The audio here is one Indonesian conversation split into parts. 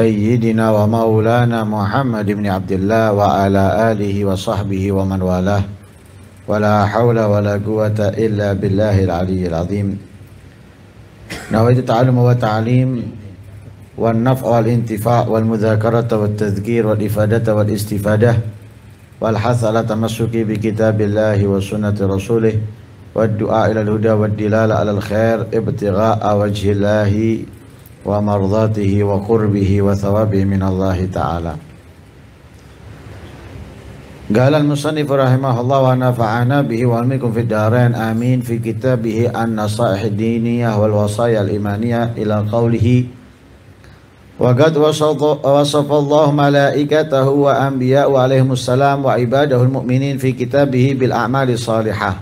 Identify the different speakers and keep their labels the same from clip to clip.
Speaker 1: سيدنا ومولانا محمد بن عبد الله وعلى آله وصحبه ومن والاه ولا حول ولا قوة إلا بالله العلي العظيم نويت التعلم والتعليم والنفع والانتفاع والمذاكرة والتذكير والإفادة والاستفادة والحث على تمسك بكتاب الله وسنة رسوله والدعاء إلى الهدى والدلالة على الخير ابتغاء وجه الله ومرضاته وقربه وثوابه من الله تعالى قال المصنف رحمه الله ونفعنا به وعلمكم في الدارين آمين في كتابه النصائح الدينية والوصايا الإيمانية إلى قوله وقد وصف الله ملائكته وأنبياء عليهم السلام وعباده المؤمنين في كتابه بالأعمال الصالحة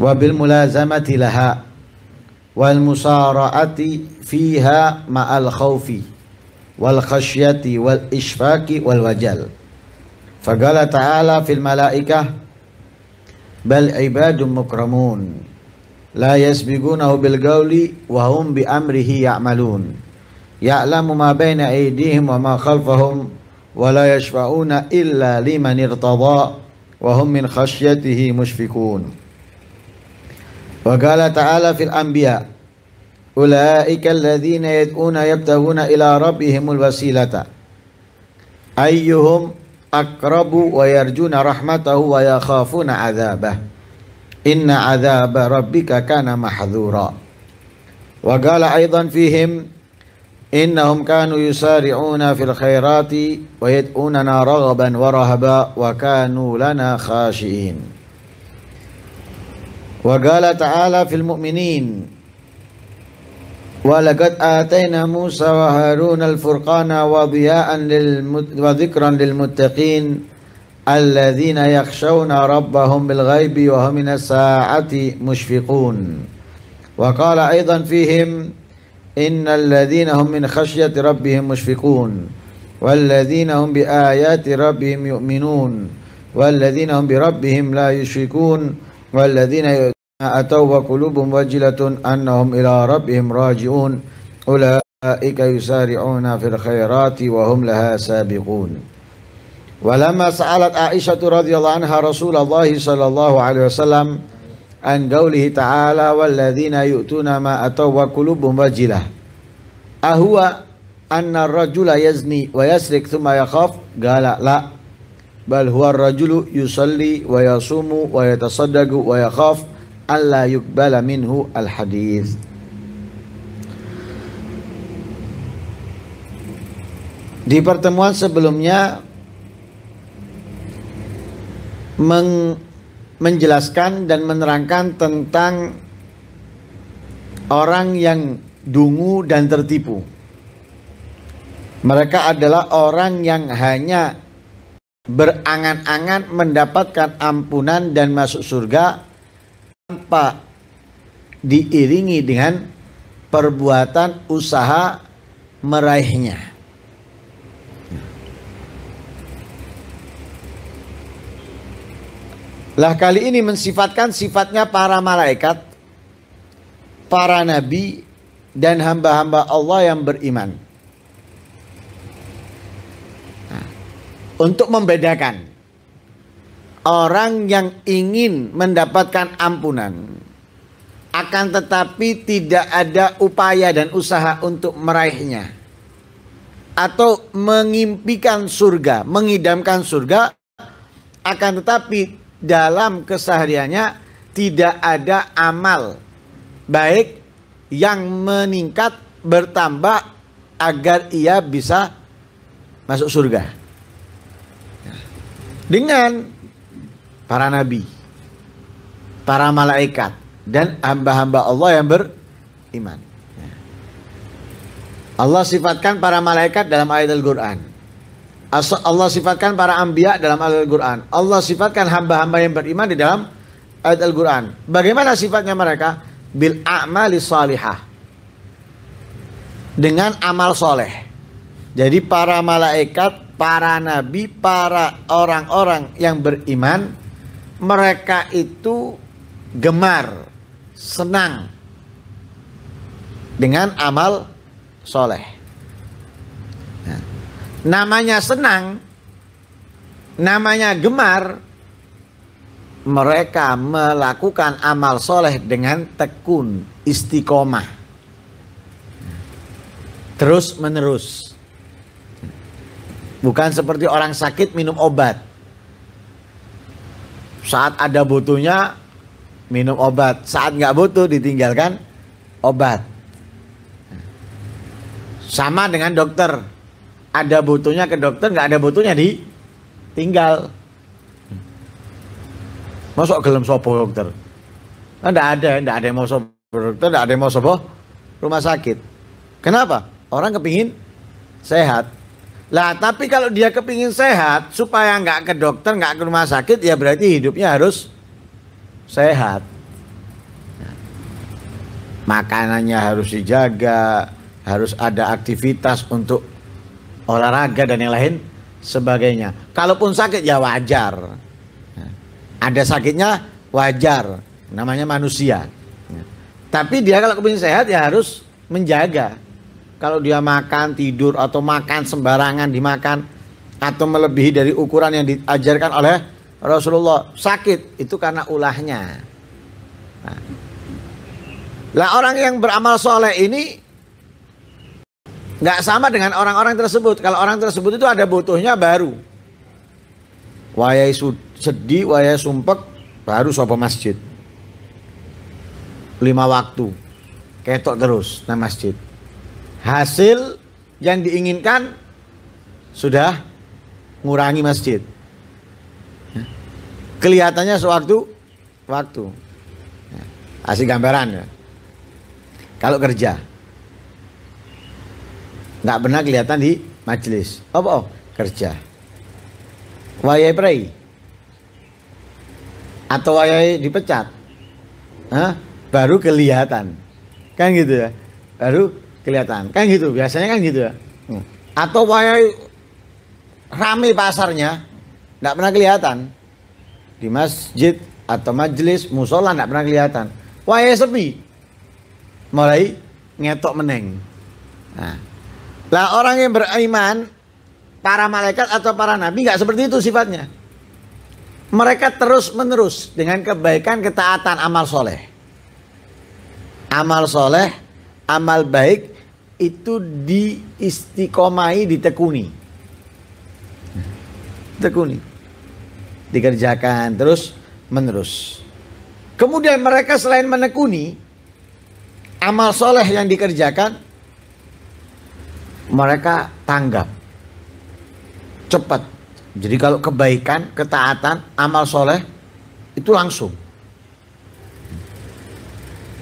Speaker 1: وبالملازمة لها والمسارعة فيها مع الخوف والخشية والإشفاق والوجل فقال تعالى في الملائكة بل عباد مكرمون لا يسبقونه بالقول وهم بأمره يعملون يعلم ما بين أيديهم وما خلفهم ولا يشفعون إلا لمن ارتضى وهم من خشيته مشفقون وقال تعالى في الأنبياء أولئك الذين يدعون يبتغون إلى ربهم الوسيلة أيهم أقرب ويرجون رحمته ويخافون عذابه إن عذاب ربك كان محذورا وقال أيضا فيهم إنهم كانوا يسارعون في الخيرات ويدعوننا رغبا ورهبا وكانوا لنا خاشئين وقال تعالى في المؤمنين ولقد آتينا موسى وهارون الفرقان وضياء وذكرا للمتقين الذين يخشون ربهم بالغيب وهم من الساعة مشفقون وقال أيضا فيهم إن الذين هم من خشية ربهم مشفقون والذين هم بآيات ربهم يؤمنون والذين هم بربهم لا يشركون والذين يؤتون أتوا وقلوبهم وجلة أنهم إلى ربهم راجعون أولئك يسارعون في الخيرات وهم لها سابقون ولما سألت عائشة رضي الله عنها رسول الله صلى الله عليه وسلم عن قوله تعالى والذين يؤتون ما أتوا وقلوبهم وجلة أهو أن الرجل يزني ويسرق ثم يخاف قال لا bal huwa rajulu yusalli wa yasumu wa yatasaddaqu wa yakhaf alla yuqbala minhu al hadis Di pertemuan sebelumnya meng, menjelaskan dan menerangkan tentang orang yang dungu dan tertipu. Mereka adalah orang yang hanya berangan-angan mendapatkan ampunan dan masuk surga tanpa diiringi dengan perbuatan usaha meraihnya. Lah kali ini mensifatkan sifatnya para malaikat, para nabi, dan hamba-hamba Allah yang beriman. untuk membedakan orang yang ingin mendapatkan ampunan akan tetapi tidak ada upaya dan usaha untuk meraihnya atau mengimpikan surga, mengidamkan surga akan tetapi dalam kesehariannya tidak ada amal baik yang meningkat bertambah agar ia bisa masuk surga dengan para nabi, para malaikat, dan hamba-hamba Allah yang beriman. Allah sifatkan para malaikat dalam ayat Al-Quran. Allah sifatkan para ambia dalam ayat Al-Quran. Allah sifatkan hamba-hamba yang beriman di dalam ayat Al-Quran. Bagaimana sifatnya mereka? Bil a'mali salihah. Dengan amal soleh. Jadi para malaikat para nabi, para orang-orang yang beriman, mereka itu gemar, senang dengan amal soleh. Nah, namanya senang, namanya gemar, mereka melakukan amal soleh dengan tekun, istiqomah, terus menerus. Bukan seperti orang sakit minum obat. Saat ada butuhnya minum obat, saat nggak butuh ditinggalkan obat. Sama dengan dokter, ada butuhnya ke dokter, nggak ada butuhnya ditinggal. Masuk gelem sopo dokter? Nah, nggak ada, nggak ada yang mau sopo dokter, nggak ada yang mau sopo rumah sakit. Kenapa? Orang kepingin sehat, lah tapi kalau dia kepingin sehat supaya nggak ke dokter nggak ke rumah sakit ya berarti hidupnya harus sehat. Makanannya harus dijaga, harus ada aktivitas untuk olahraga dan yang lain sebagainya. Kalaupun sakit ya wajar. Ada sakitnya wajar, namanya manusia. Tapi dia kalau kepingin sehat ya harus menjaga kalau dia makan tidur atau makan sembarangan dimakan atau melebihi dari ukuran yang diajarkan oleh Rasulullah sakit itu karena ulahnya. Nah. Lah orang yang beramal soleh ini nggak sama dengan orang-orang tersebut. Kalau orang tersebut itu ada butuhnya baru. Wayai sedih, wayai sumpek, baru sopo masjid. Lima waktu, ketok terus nah masjid hasil yang diinginkan sudah ngurangi masjid. Ya. Kelihatannya sewaktu waktu. Ya. Asli gambaran ya. Kalau kerja. Nggak pernah kelihatan di majelis. Apa? Oh, kerja. Wayai prei. Atau wayai dipecat. Hah? Baru kelihatan. Kan gitu ya. Baru kelihatan kan gitu biasanya kan gitu ya hmm. atau kayak rame pasarnya tidak pernah kelihatan di masjid atau majelis musola tidak pernah kelihatan wae sepi mulai ngetok meneng nah lah orang yang beriman para malaikat atau para nabi nggak seperti itu sifatnya mereka terus menerus dengan kebaikan ketaatan amal soleh amal soleh amal baik itu diistiqomai, ditekuni. Tekuni. Dikerjakan terus menerus. Kemudian mereka selain menekuni amal soleh yang dikerjakan, mereka tanggap cepat. Jadi kalau kebaikan, ketaatan, amal soleh itu langsung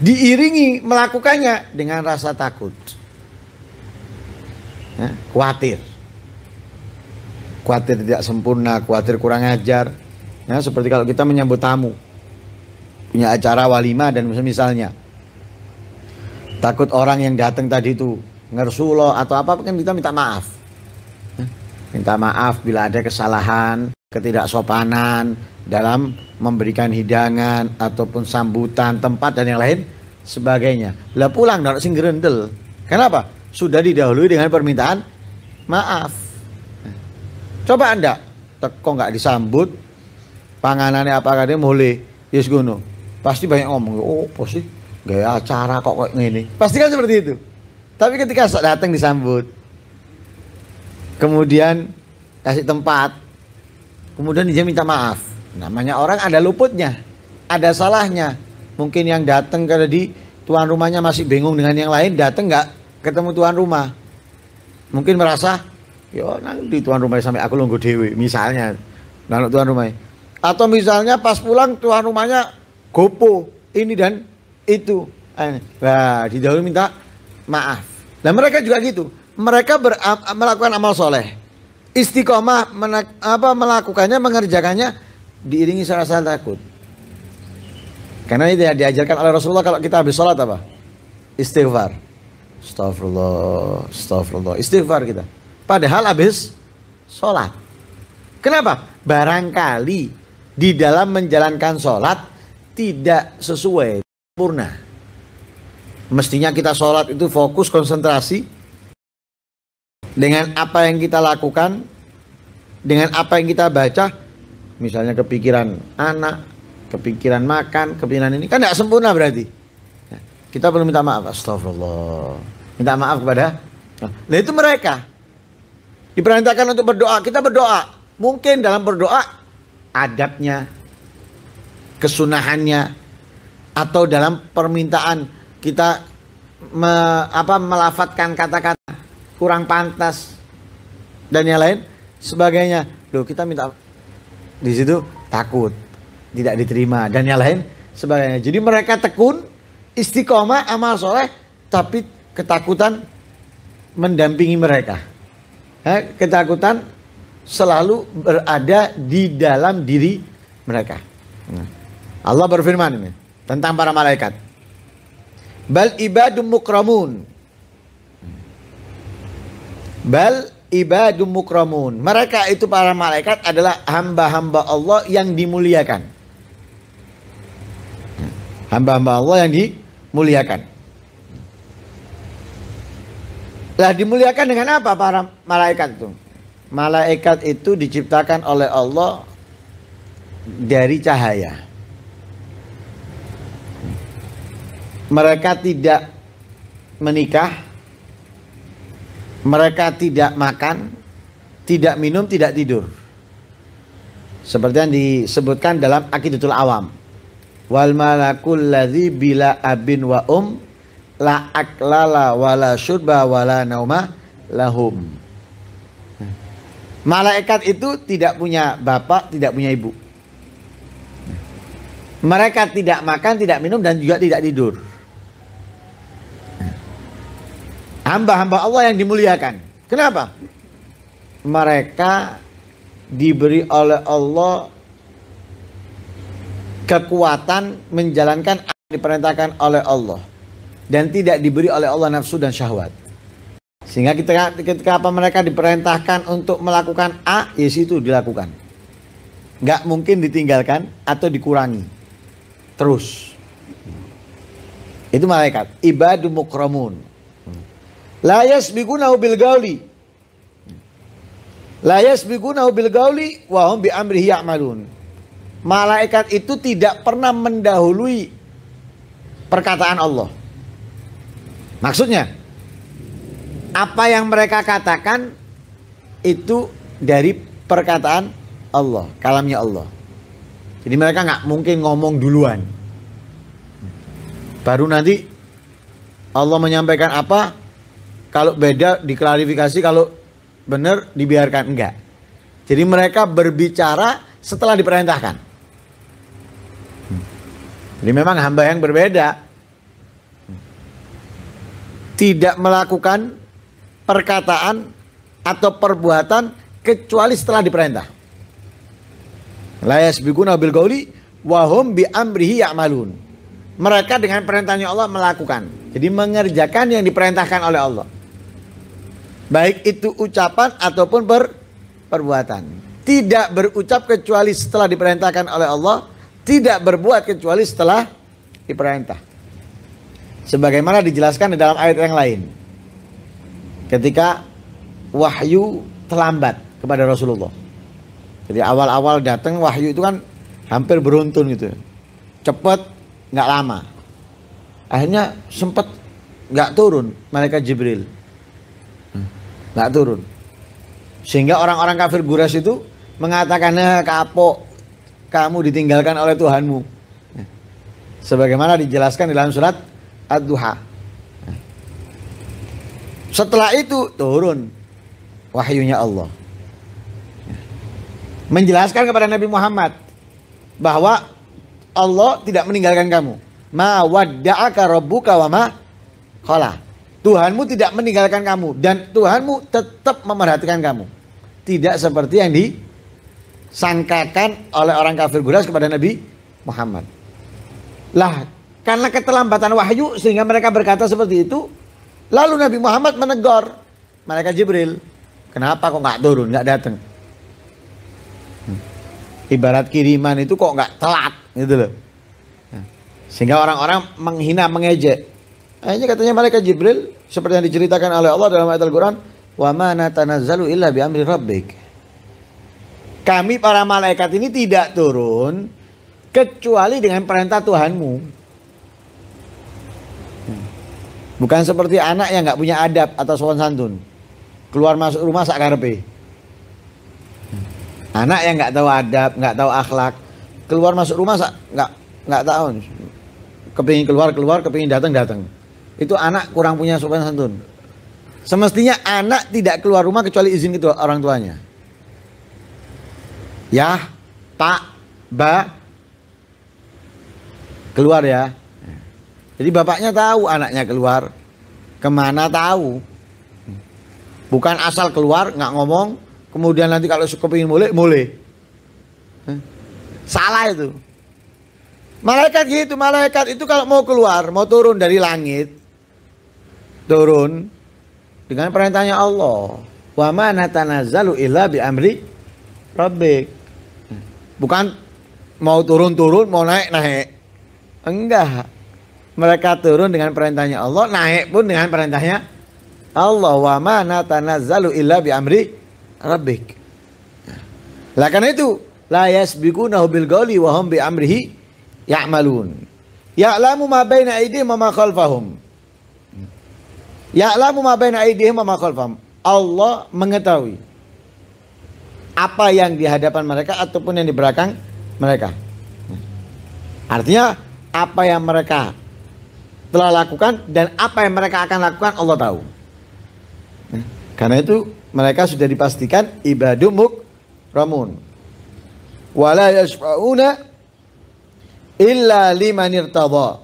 Speaker 1: diiringi melakukannya dengan rasa takut ya, khawatir khawatir tidak sempurna khawatir kurang ajar ya seperti kalau kita menyambut tamu punya acara walima dan misalnya takut orang yang datang tadi itu ngersulo atau apa mungkin kita minta maaf ya, minta maaf bila ada kesalahan ketidaksopanan dalam memberikan hidangan ataupun sambutan tempat dan yang lain sebagainya lah pulang naruh sing kenapa sudah didahului dengan permintaan maaf. Coba Anda teko nggak disambut panganannya apa dia mulai yes ya, gunung, Pasti banyak ngomong, oh apa sih? Gaya acara kok kayak gini. Pasti kan seperti itu. Tapi ketika datang disambut, kemudian kasih tempat, kemudian dia minta maaf. Namanya orang ada luputnya, ada salahnya. Mungkin yang datang karena di tuan rumahnya masih bingung dengan yang lain, datang nggak ketemu tuan rumah mungkin merasa yo ya, nanti tuan rumah sampai aku nunggu dewi misalnya nanti tuan rumah atau misalnya pas pulang tuan rumahnya gopo ini dan itu nah di dahulu minta maaf dan mereka juga gitu mereka ber, melakukan amal soleh istiqomah apa melakukannya mengerjakannya diiringi salah rasa takut karena ini diajarkan oleh Rasulullah kalau kita habis sholat apa istighfar Astagfirullah, astagfirullah. Istighfar kita. Padahal habis sholat. Kenapa? Barangkali di dalam menjalankan sholat tidak sesuai sempurna. Mestinya kita sholat itu fokus konsentrasi dengan apa yang kita lakukan, dengan apa yang kita baca, misalnya kepikiran anak, kepikiran makan, kepikiran ini kan tidak sempurna berarti. Kita perlu minta maaf. Astagfirullah minta maaf kepada nah itu mereka diperintahkan untuk berdoa kita berdoa mungkin dalam berdoa adabnya kesunahannya atau dalam permintaan kita me, apa melafatkan kata-kata kurang pantas dan yang lain sebagainya loh kita minta di situ takut tidak diterima dan yang lain sebagainya jadi mereka tekun istiqomah amal soleh tapi ketakutan mendampingi mereka. Ketakutan selalu berada di dalam diri mereka. Allah berfirman ini tentang para malaikat. Bal ibadum mukramun. Bal ibadum mukramun. Mereka itu para malaikat adalah hamba-hamba Allah yang dimuliakan. Hamba-hamba Allah yang dimuliakan. Lah dimuliakan dengan apa para malaikat itu? Malaikat itu diciptakan oleh Allah dari cahaya. Mereka tidak menikah, mereka tidak makan, tidak minum, tidak tidur. Seperti yang disebutkan dalam Aqidatul Awam. Wal malakul ladzi bila abin wa um la aklala wala syurba wala nauma lahum. Malaikat itu tidak punya bapak, tidak punya ibu. Mereka tidak makan, tidak minum dan juga tidak tidur. Hamba-hamba Allah yang dimuliakan. Kenapa? Mereka diberi oleh Allah kekuatan menjalankan yang diperintahkan oleh Allah dan tidak diberi oleh Allah nafsu dan syahwat. Sehingga ketika, ketika apa mereka diperintahkan untuk melakukan A, ya situ dilakukan. Gak mungkin ditinggalkan atau dikurangi. Terus. Itu malaikat. Ibadu mukramun. Layas yasbigunahu bil gauli. Layas yasbigunahu bil gauli wa bi amrihi ya'malun. Malaikat itu tidak pernah mendahului perkataan Allah. Maksudnya apa yang mereka katakan itu dari perkataan Allah, kalamnya Allah. Jadi mereka nggak mungkin ngomong duluan. Baru nanti Allah menyampaikan apa? Kalau beda diklarifikasi, kalau benar dibiarkan enggak. Jadi mereka berbicara setelah diperintahkan. Jadi memang hamba yang berbeda tidak melakukan perkataan atau perbuatan kecuali setelah diperintah. Layas biguna bil gauli wa bi amrihi ya'malun. Mereka dengan perintahnya Allah melakukan. Jadi mengerjakan yang diperintahkan oleh Allah. Baik itu ucapan ataupun per, perbuatan. Tidak berucap kecuali setelah diperintahkan oleh Allah, tidak berbuat kecuali setelah diperintah sebagaimana dijelaskan di dalam ayat yang lain. Ketika wahyu terlambat kepada Rasulullah. Jadi awal-awal datang wahyu itu kan hampir beruntun gitu. cepat nggak lama. Akhirnya sempat nggak turun mereka Jibril. Nggak turun. Sehingga orang-orang kafir Guras itu mengatakannya kapok kamu ditinggalkan oleh Tuhanmu. Sebagaimana dijelaskan di dalam surat ad-duha. Setelah itu turun wahyunya Allah. Menjelaskan kepada Nabi Muhammad bahwa Allah tidak meninggalkan kamu. Ma wadda'aka rabbuka wa ma khala. Tuhanmu tidak meninggalkan kamu dan Tuhanmu tetap memerhatikan kamu. Tidak seperti yang disangkakan oleh orang kafir Quraisy kepada Nabi Muhammad. Lah karena keterlambatan wahyu sehingga mereka berkata seperti itu. Lalu Nabi Muhammad menegur mereka Jibril, kenapa kok nggak turun, nggak datang? Hmm. Ibarat kiriman itu kok nggak telat gitu loh. Hmm. Sehingga orang-orang menghina, mengejek. Akhirnya katanya mereka Jibril seperti yang diceritakan oleh Allah dalam ayat Al-Qur'an, "Wa mana tanazalu illa bi amri rabbik." Kami para malaikat ini tidak turun kecuali dengan perintah Tuhanmu. Bukan seperti anak yang nggak punya adab atau sopan santun. Keluar masuk rumah sakarpe. Anak yang nggak tahu adab, nggak tahu akhlak, keluar masuk rumah sak nggak nggak tahu. Kepingin keluar keluar, kepingin datang datang. Itu anak kurang punya sopan santun. Semestinya anak tidak keluar rumah kecuali izin itu orang tuanya. Ya, Pak, Ba, keluar ya. Jadi bapaknya tahu anaknya keluar kemana tahu. Bukan asal keluar nggak ngomong, kemudian nanti kalau suka pingin mulai mulai. Salah itu. Malaikat gitu, malaikat itu kalau mau keluar, mau turun dari langit, turun dengan perintahnya Allah. Wa mana tanazalu illa bi amri rabbik. Bukan mau turun-turun, mau naik-naik. Enggak mereka turun dengan perintahnya Allah, naik pun dengan perintahnya Allah. Wa tanah natanazzalu illa bi amri rabbik. Lah karena itu, la yasbiqunahu bil qawli wa hum bi amrihi ya'malun. Ya'lamu ma baina aydihim wa ma khalfahum. Ya'lamu ma baina aydihim wa ma khalfahum. Allah mengetahui apa yang di hadapan mereka ataupun yang di belakang mereka. Artinya apa yang mereka telah lakukan dan apa yang mereka akan lakukan Allah tahu. Ya, karena itu mereka sudah dipastikan ibadu ramun. Wala yashfa'una illa liman irtadha.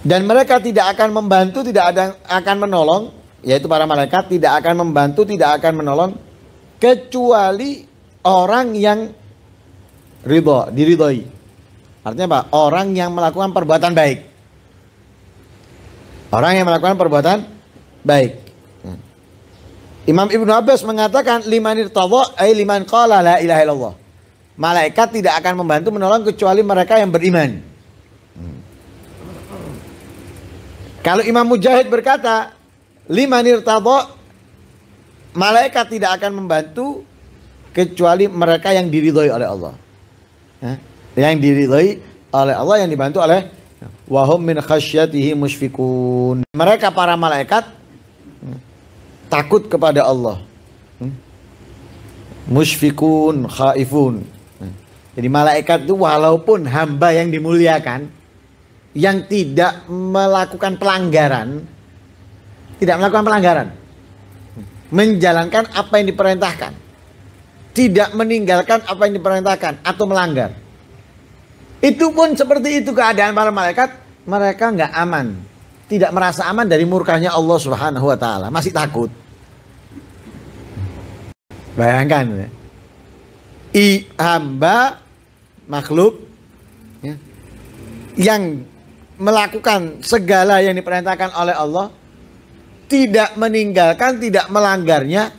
Speaker 1: Dan mereka tidak akan membantu, tidak ada akan menolong, yaitu para malaikat tidak akan membantu, tidak akan menolong kecuali orang yang ridho, diridhoi. Artinya apa? Orang yang melakukan perbuatan baik. Orang yang melakukan perbuatan baik. Imam Ibnu Abbas mengatakan limanir tawa ay liman qala la ilaha illallah. Malaikat tidak akan membantu menolong kecuali mereka yang beriman. Kalau Imam Mujahid berkata, limanir tawa malaikat tidak akan membantu kecuali mereka yang diridhoi oleh Allah. Hah? yang diridhai oleh Allah yang dibantu oleh wahum min khasyatihi musfikun. Mereka para malaikat takut kepada Allah. Hmm? musfikun khaifun. Hmm. Jadi malaikat itu walaupun hamba yang dimuliakan yang tidak melakukan pelanggaran tidak melakukan pelanggaran menjalankan apa yang diperintahkan tidak meninggalkan apa yang diperintahkan atau melanggar itu pun seperti itu keadaan para malaikat, mereka nggak aman, tidak merasa aman dari murkanya Allah Subhanahu wa taala, masih takut. Bayangkan. Ya. I hamba makhluk ya, yang melakukan segala yang diperintahkan oleh Allah tidak meninggalkan, tidak melanggarnya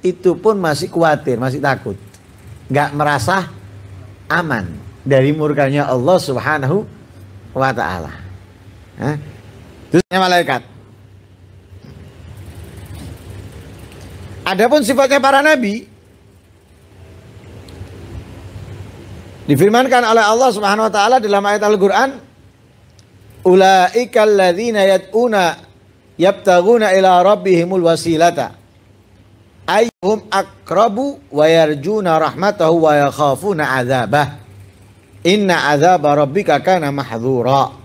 Speaker 1: itu pun masih khawatir, masih takut. Nggak merasa aman dari murkanya Allah Subhanahu wa taala. Terusnya malaikat. Adapun sifatnya para nabi difirmankan oleh Allah Subhanahu wa taala dalam ayat Al-Qur'an ulaikal ladzina yad'una yabtaguna ila rabbihimul wasilata ayyuhum akrabu wa yarjuna rahmatahu wa yakhafuna adzabah Inna azab rabbika kana mahdzura.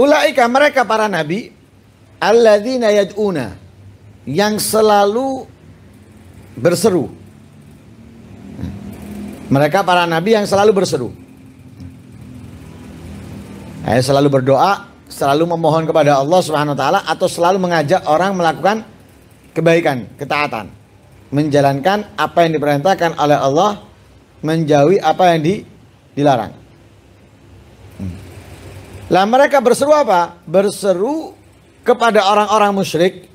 Speaker 1: Ulaika mereka para nabi alladzina yad'una yang selalu berseru. Mereka para nabi yang selalu berseru. Eh, selalu berdoa, selalu memohon kepada Allah Subhanahu wa taala atau selalu mengajak orang melakukan kebaikan, ketaatan. Menjalankan apa yang diperintahkan oleh Allah, menjauhi apa yang di, dilarang. Hmm. Lah mereka berseru apa? Berseru kepada orang-orang musyrik,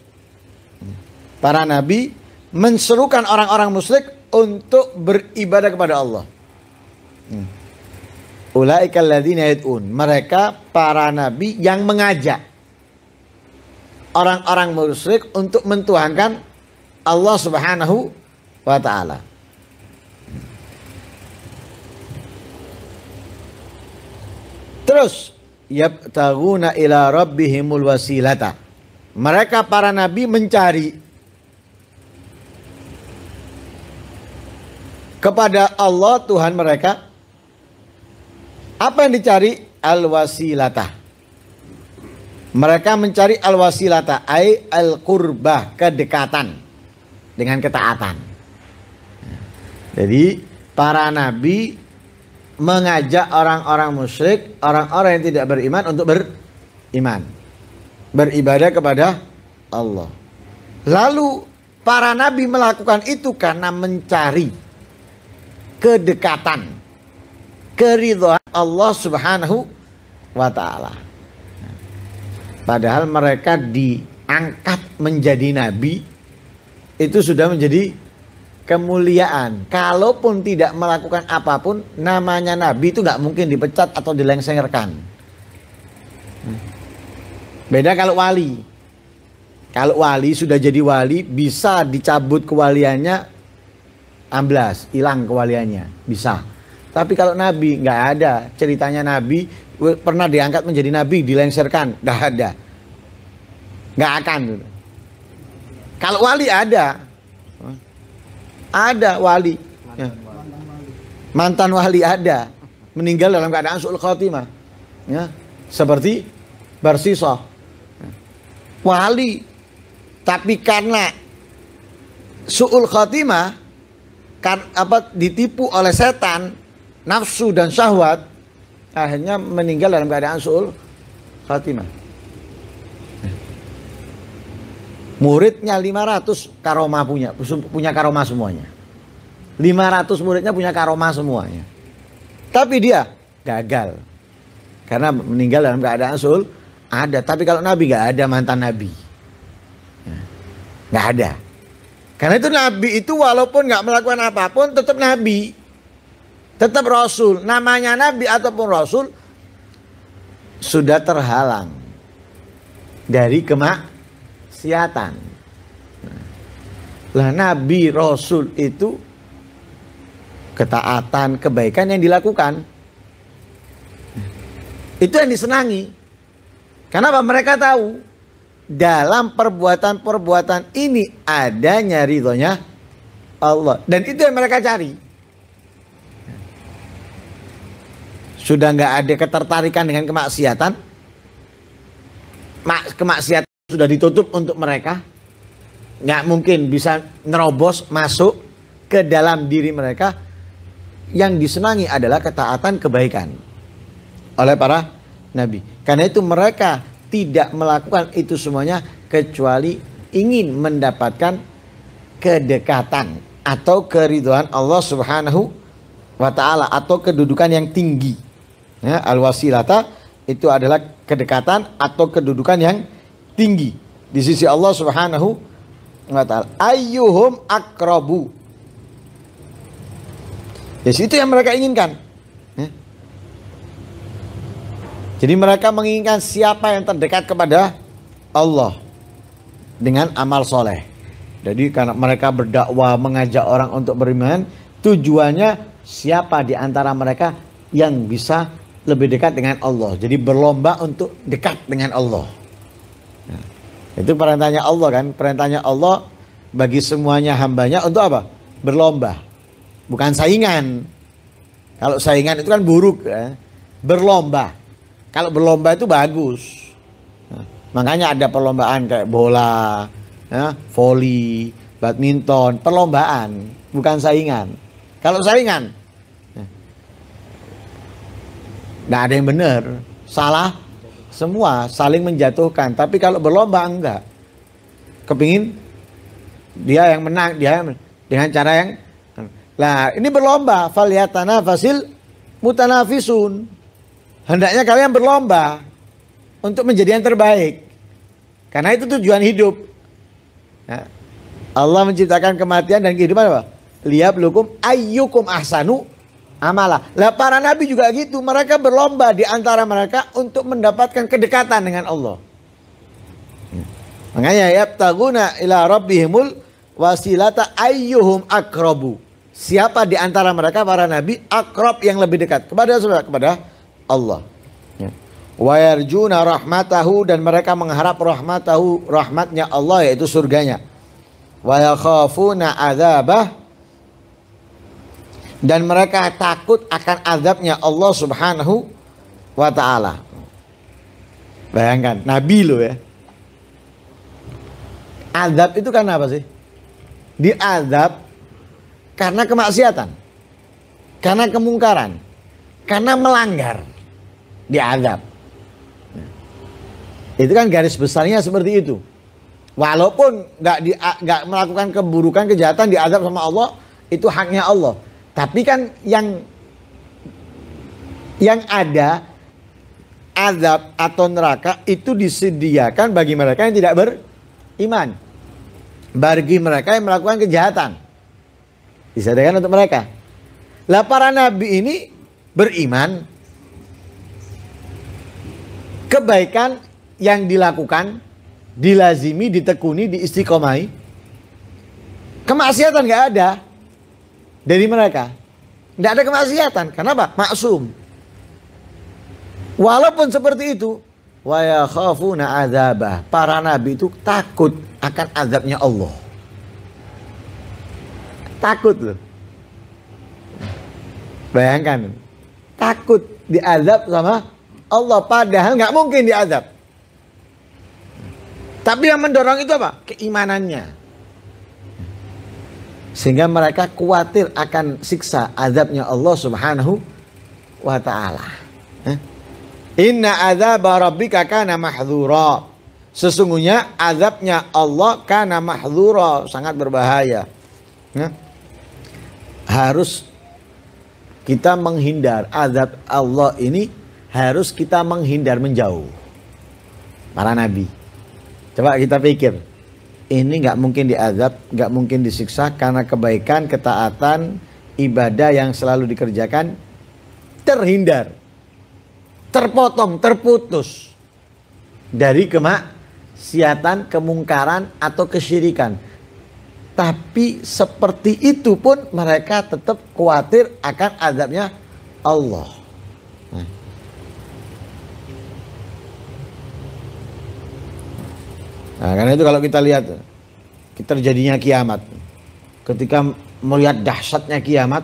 Speaker 1: para nabi menserukan orang-orang musyrik untuk beribadah kepada Allah. Hmm. yad'un. Mereka para nabi yang mengajak orang-orang musyrik untuk mentuhankan Allah Subhanahu wa taala. Terus yabtaguna ila rabbihimul wasilata. Mereka para nabi mencari kepada Allah Tuhan mereka apa yang dicari al-wasilata mereka mencari al-wasilata ai al-qurbah kedekatan dengan ketaatan jadi para nabi mengajak orang-orang musyrik, orang-orang yang tidak beriman untuk beriman. Beribadah kepada Allah. Lalu para nabi melakukan itu karena mencari kedekatan keridhaan Allah Subhanahu wa taala. Padahal mereka diangkat menjadi nabi itu sudah menjadi kemuliaan. Kalaupun tidak melakukan apapun, namanya nabi itu nggak mungkin dipecat atau dilengsengerkan. Beda kalau wali. Kalau wali sudah jadi wali bisa dicabut kewaliannya amblas, hilang kewaliannya, bisa. Tapi kalau Nabi nggak ada ceritanya Nabi pernah diangkat menjadi Nabi, dilengsarkan, nggak ada, nggak akan. Kalau wali ada, ada wali, ya. mantan, wali. ada, meninggal dalam keadaan suul khotimah, ya. seperti Barsisoh, wali, tapi karena suul khotimah kan apa ditipu oleh setan nafsu dan syahwat akhirnya meninggal dalam keadaan sul khatimah muridnya 500 karomah punya punya karomah semuanya 500 muridnya punya karomah semuanya tapi dia gagal karena meninggal dalam keadaan sul ada tapi kalau nabi gak ada mantan nabi ya. nggak ada karena itu nabi itu walaupun nggak melakukan apapun tetap nabi. Tetap rasul. Namanya nabi ataupun rasul sudah terhalang dari kemaksiatan. Lah nabi rasul itu ketaatan, kebaikan yang dilakukan. Itu yang disenangi. Karena Mereka tahu dalam perbuatan-perbuatan ini adanya ridhonya Allah dan itu yang mereka cari sudah nggak ada ketertarikan dengan kemaksiatan kemaksiatan sudah ditutup untuk mereka nggak mungkin bisa nerobos masuk ke dalam diri mereka yang disenangi adalah ketaatan kebaikan oleh para nabi karena itu mereka tidak melakukan itu semuanya kecuali ingin mendapatkan kedekatan atau keriduan Allah Subhanahu wa taala atau kedudukan yang tinggi. Ya, al wasilata itu adalah kedekatan atau kedudukan yang tinggi di sisi Allah Subhanahu wa taala. Ayyuhum akrabu. Ya, itu yang mereka inginkan. Jadi mereka menginginkan siapa yang terdekat kepada Allah dengan amal soleh. Jadi karena mereka berdakwah mengajak orang untuk beriman, tujuannya siapa di antara mereka yang bisa lebih dekat dengan Allah. Jadi berlomba untuk dekat dengan Allah. Nah, itu perintahnya Allah kan, perintahnya Allah bagi semuanya hambanya untuk apa? Berlomba, bukan saingan. Kalau saingan itu kan buruk, ya. berlomba kalau berlomba itu bagus. makanya ada perlombaan kayak bola, ya, voli, badminton, perlombaan, bukan saingan. Kalau saingan, ya. nggak ada yang benar, salah semua, saling menjatuhkan. Tapi kalau berlomba enggak, kepingin dia yang menang, dia yang menang. dengan cara yang Nah, ini berlomba faliatana fasil mutanafisun. Hendaknya kalian berlomba untuk menjadi yang terbaik. Karena itu tujuan hidup. Nah, Allah menciptakan kematian dan kehidupan apa? Lihat lukum ayyukum ahsanu amalah. Lah para nabi juga gitu. Mereka berlomba di antara mereka untuk mendapatkan kedekatan dengan Allah. Makanya ya taguna ila rabbihimul wasilata ayyuhum akrobu. Siapa di antara mereka para nabi akrob yang lebih dekat kepada saudara kepada Allah. Ya. Wa yarjuna rahmatahu dan mereka mengharap rahmatahu, rahmatnya Allah yaitu surganya. Wa yakhafuna azabah dan mereka takut akan azabnya Allah Subhanahu wa taala. Bayangkan, nabi lo ya. Azab itu karena apa sih? Di azab karena kemaksiatan, karena kemungkaran, karena melanggar diadab. itu kan garis besarnya seperti itu. Walaupun nggak di, gak melakukan keburukan kejahatan diadab sama Allah itu haknya Allah. Tapi kan yang yang ada azab atau neraka itu disediakan bagi mereka yang tidak beriman. Bagi mereka yang melakukan kejahatan. Disediakan untuk mereka. Lah para nabi ini beriman Kebaikan yang dilakukan dilazimi, ditekuni, diistiqomai. Kemaksiatan nggak ada dari mereka. Nggak ada kemaksiatan. Kenapa? Maksum. Walaupun seperti itu, wa yakhafuna azabah. Para nabi itu takut akan azabnya Allah. Takut loh. Bayangkan. Takut diazab sama Allah padahal nggak mungkin diazab. Tapi yang mendorong itu apa? Keimanannya. Sehingga mereka khawatir akan siksa azabnya Allah Subhanahu wa taala. Eh? Inna azab rabbika kana mahdhura. Sesungguhnya azabnya Allah kana mahdhura, sangat berbahaya. Eh? Harus kita menghindar azab Allah ini harus kita menghindar menjauh. Para nabi. Coba kita pikir. Ini nggak mungkin diazab, nggak mungkin disiksa karena kebaikan, ketaatan, ibadah yang selalu dikerjakan terhindar, terpotong, terputus dari kemaksiatan, kemungkaran atau kesyirikan. Tapi seperti itu pun mereka tetap khawatir akan azabnya Allah. Nah, karena itu kalau kita lihat kita terjadinya kiamat. Ketika melihat dahsyatnya kiamat,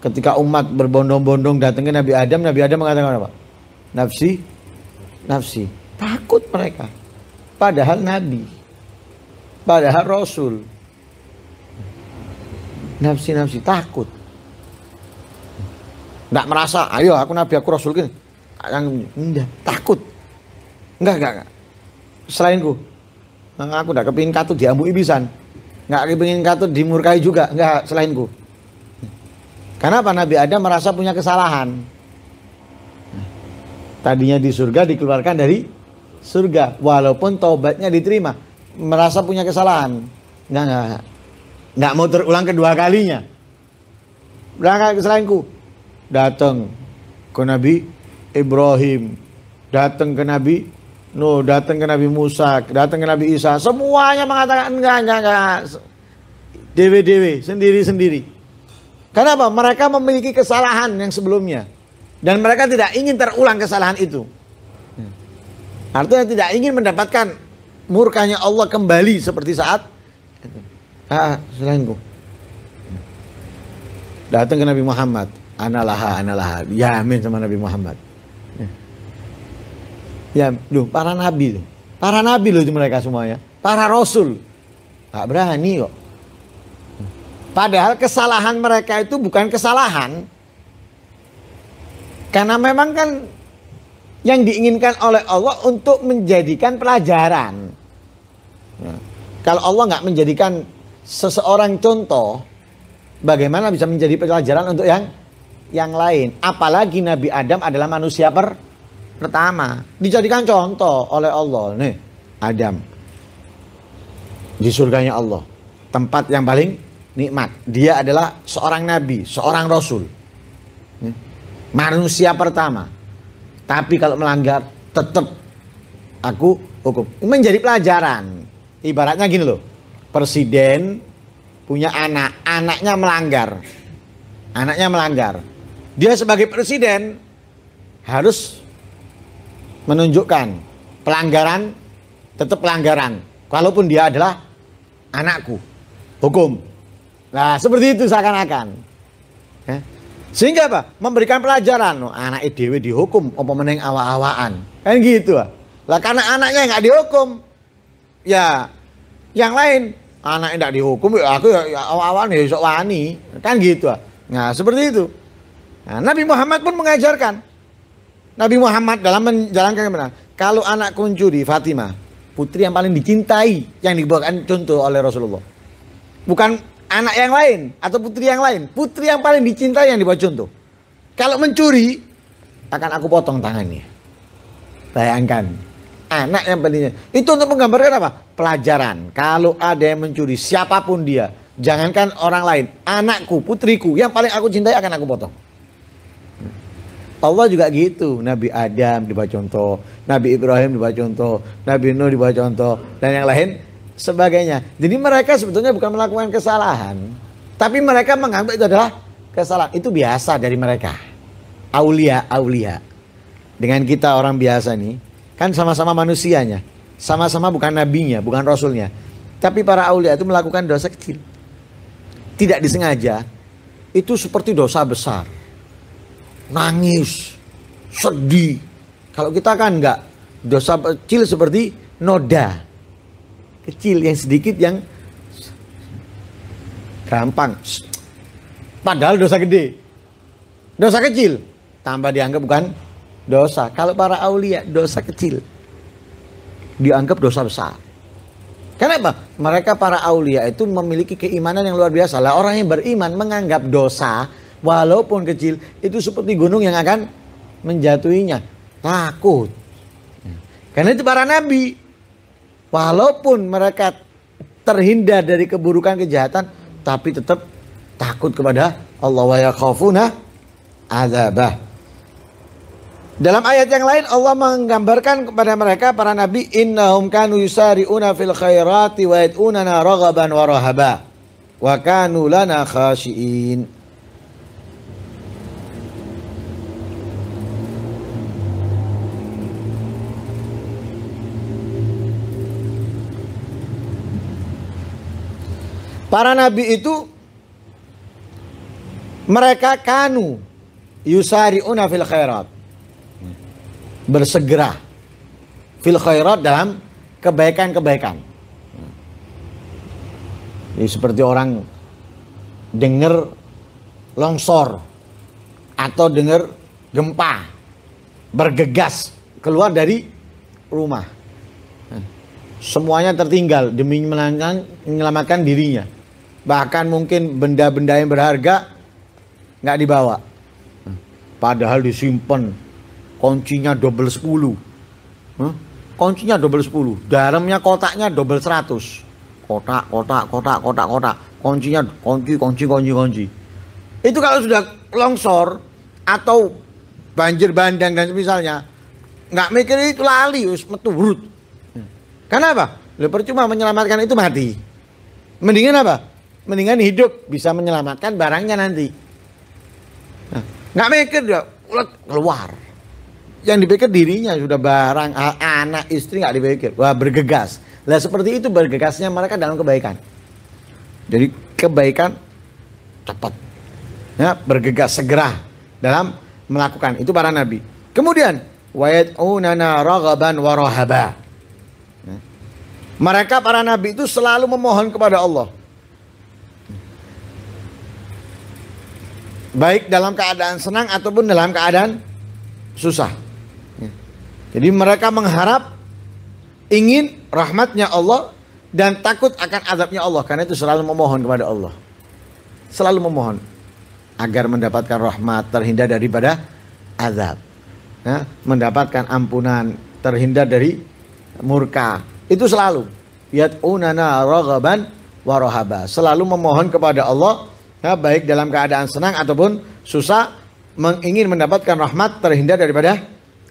Speaker 1: ketika umat berbondong-bondong datang ke Nabi Adam, Nabi Adam mengatakan apa? Nafsi, nafsi. Takut mereka. Padahal Nabi. Padahal Rasul. Nafsi-nafsi takut. Nggak merasa, ayo aku Nabi, aku Rasul. gini. Gitu. Enggak, takut. Enggak, enggak, enggak selainku nah, aku ndak kepingin katut diambui ibisan, nggak kepingin katut dimurkai juga nggak selainku karena apa Nabi Adam merasa punya kesalahan tadinya di surga dikeluarkan dari surga walaupun taubatnya diterima merasa punya kesalahan nggak nggak nggak mau terulang kedua kalinya berangkat selainku, datang ke Nabi Ibrahim datang ke Nabi Nuh datang ke Nabi Musa, datang ke Nabi Isa, semuanya mengatakan enggak, enggak, enggak. dewi sendiri-sendiri. Kenapa? Mereka memiliki kesalahan yang sebelumnya. Dan mereka tidak ingin terulang kesalahan itu. Artinya tidak ingin mendapatkan murkanya Allah kembali seperti saat ah, ah selainku. Datang ke Nabi Muhammad, analaha, analaha, yamin sama Nabi Muhammad. Ya, loh, para nabi loh. Para nabi loh itu mereka semuanya. Para rasul. nggak berani kok. Padahal kesalahan mereka itu bukan kesalahan. Karena memang kan yang diinginkan oleh Allah untuk menjadikan pelajaran. Ya. kalau Allah nggak menjadikan seseorang contoh, bagaimana bisa menjadi pelajaran untuk yang yang lain? Apalagi Nabi Adam adalah manusia per Pertama, dijadikan contoh oleh Allah. Nih, Adam. Di surganya Allah. Tempat yang paling nikmat. Dia adalah seorang nabi, seorang rasul. Manusia pertama. Tapi kalau melanggar, tetap aku hukum. Menjadi pelajaran. Ibaratnya gini loh. Presiden punya anak, anaknya melanggar. Anaknya melanggar. Dia sebagai presiden harus menunjukkan pelanggaran tetap pelanggaran walaupun dia adalah anakku hukum nah seperti itu seakan-akan ya. sehingga apa memberikan pelajaran anak IDW dihukum apa meneng awa-awaan kan gitu ah. lah karena anaknya nggak dihukum ya yang lain anak tidak dihukum ya aku ya, ya awa-awaan ya sok wani kan gitu ah. nah seperti itu nah, Nabi Muhammad pun mengajarkan Nabi Muhammad dalam menjalankan kebenaran. Kalau anak mencuri Fatimah, putri yang paling dicintai yang dibawakan contoh oleh Rasulullah. Bukan anak yang lain atau putri yang lain, putri yang paling dicintai yang dibuat contoh. Kalau mencuri, akan aku potong tangannya. Bayangkan, anak yang pentingnya. Itu untuk menggambarkan apa? Pelajaran. Kalau ada yang mencuri, siapapun dia, jangankan orang lain, anakku, putriku yang paling aku cintai akan aku potong. Allah juga gitu. Nabi Adam dibawa contoh, Nabi Ibrahim dibawa contoh, Nabi Nuh dibawa contoh, dan yang lain sebagainya. Jadi mereka sebetulnya bukan melakukan kesalahan, tapi mereka menganggap itu adalah kesalahan. Itu biasa dari mereka. Aulia, aulia. Dengan kita orang biasa nih, kan sama-sama manusianya, sama-sama bukan nabinya, bukan rasulnya. Tapi para aulia itu melakukan dosa kecil. Tidak disengaja, itu seperti dosa besar nangis, sedih. Kalau kita kan nggak dosa kecil seperti noda kecil yang sedikit yang gampang. Padahal dosa gede, dosa kecil tambah dianggap bukan dosa. Kalau para aulia dosa kecil dianggap dosa besar. Kenapa? Mereka para aulia itu memiliki keimanan yang luar biasa. Lah orang yang beriman menganggap dosa walaupun kecil itu seperti gunung yang akan menjatuhinya takut karena itu para nabi walaupun mereka terhindar dari keburukan kejahatan tapi tetap takut kepada Allah wa yakhafuna azabah dalam ayat yang lain Allah menggambarkan kepada mereka para nabi innahum kanu yusari'una fil khairati wa yad'unana raghaban wa rahaba wa kanu lana khashiin Para nabi itu mereka kanu yusari'una fil khairat. Bersegera fil khairat dalam kebaikan-kebaikan. seperti orang dengar longsor atau dengar gempa bergegas keluar dari rumah. Semuanya tertinggal demi menyelamatkan dirinya bahkan mungkin benda-benda yang berharga nggak dibawa. Padahal disimpan kuncinya double 10. Huh? Kuncinya double 10, dalamnya kotaknya double 100. Kotak, kotak, kotak, kotak, kotak. Kuncinya kunci, kunci, kunci, kunci. Itu kalau sudah longsor atau banjir bandang dan misalnya nggak mikir itu lali us metu Karena apa? Lu percuma menyelamatkan itu mati. Mendingan apa? mendingan hidup bisa menyelamatkan barangnya nanti. Nah, nggak mikir dia ulet keluar. Yang dipikir dirinya sudah barang anak istri nggak dipikir. Wah bergegas. Lah seperti itu bergegasnya mereka dalam kebaikan. Jadi kebaikan cepat. Ya, bergegas segera dalam melakukan itu para nabi. Kemudian raghaban wa rahaba. Ya. Mereka para nabi itu selalu memohon kepada Allah baik dalam keadaan senang ataupun dalam keadaan susah. Ya. Jadi mereka mengharap ingin rahmatnya Allah dan takut akan azabnya Allah karena itu selalu memohon kepada Allah. Selalu memohon agar mendapatkan rahmat, terhindar daripada azab. Ya, mendapatkan ampunan, terhindar dari murka. Itu selalu yatunana raghaban warahaba. Selalu memohon kepada Allah ya, baik dalam keadaan senang ataupun susah mengingin mendapatkan rahmat terhindar daripada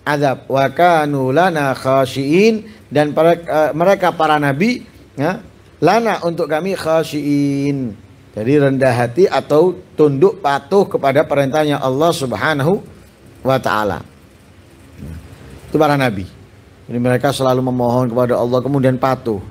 Speaker 1: azab wa kanu lana khasyiin dan para, uh, mereka para nabi ya, lana untuk kami khasyiin jadi rendah hati atau tunduk patuh kepada perintahnya Allah Subhanahu wa taala itu para nabi jadi mereka selalu memohon kepada Allah kemudian patuh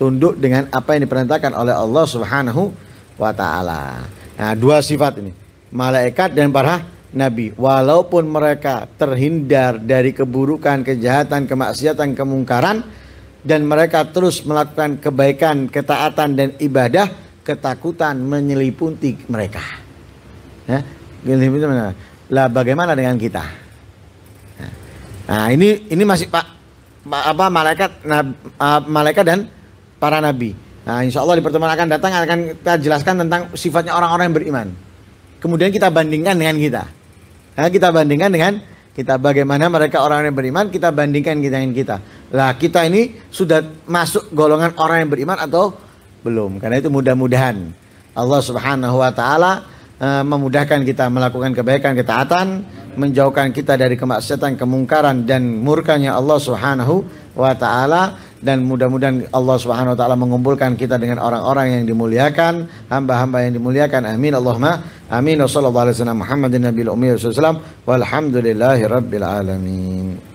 Speaker 1: tunduk dengan apa yang diperintahkan oleh Allah Subhanahu wa taala Nah, dua sifat ini. Malaikat dan para nabi. Walaupun mereka terhindar dari keburukan, kejahatan, kemaksiatan, kemungkaran dan mereka terus melakukan kebaikan, ketaatan dan ibadah, ketakutan menyeliputi mereka. Ya, lah bagaimana dengan kita? Nah, ini ini masih Pak apa malaikat nah, malaikat dan para nabi. Nah, insya Allah di pertemuan akan datang akan kita jelaskan tentang sifatnya orang-orang yang beriman. Kemudian kita bandingkan dengan kita. Nah, kita bandingkan dengan kita bagaimana mereka orang yang beriman kita bandingkan kita dengan kita. Lah kita ini sudah masuk golongan orang yang beriman atau belum? Karena itu mudah-mudahan Allah Subhanahu Wa Taala e, memudahkan kita melakukan kebaikan ketaatan, menjauhkan kita dari kemaksiatan, kemungkaran dan murkanya Allah Subhanahu Wa Taala dan mudah-mudahan Allah Subhanahu wa taala mengumpulkan kita dengan orang-orang yang dimuliakan, hamba-hamba yang dimuliakan. Amin Allahumma amin. Wassallallahu alaihi wasallam Muhammadin nabiyil ummi wasallam. Walhamdulillahirabbil alamin.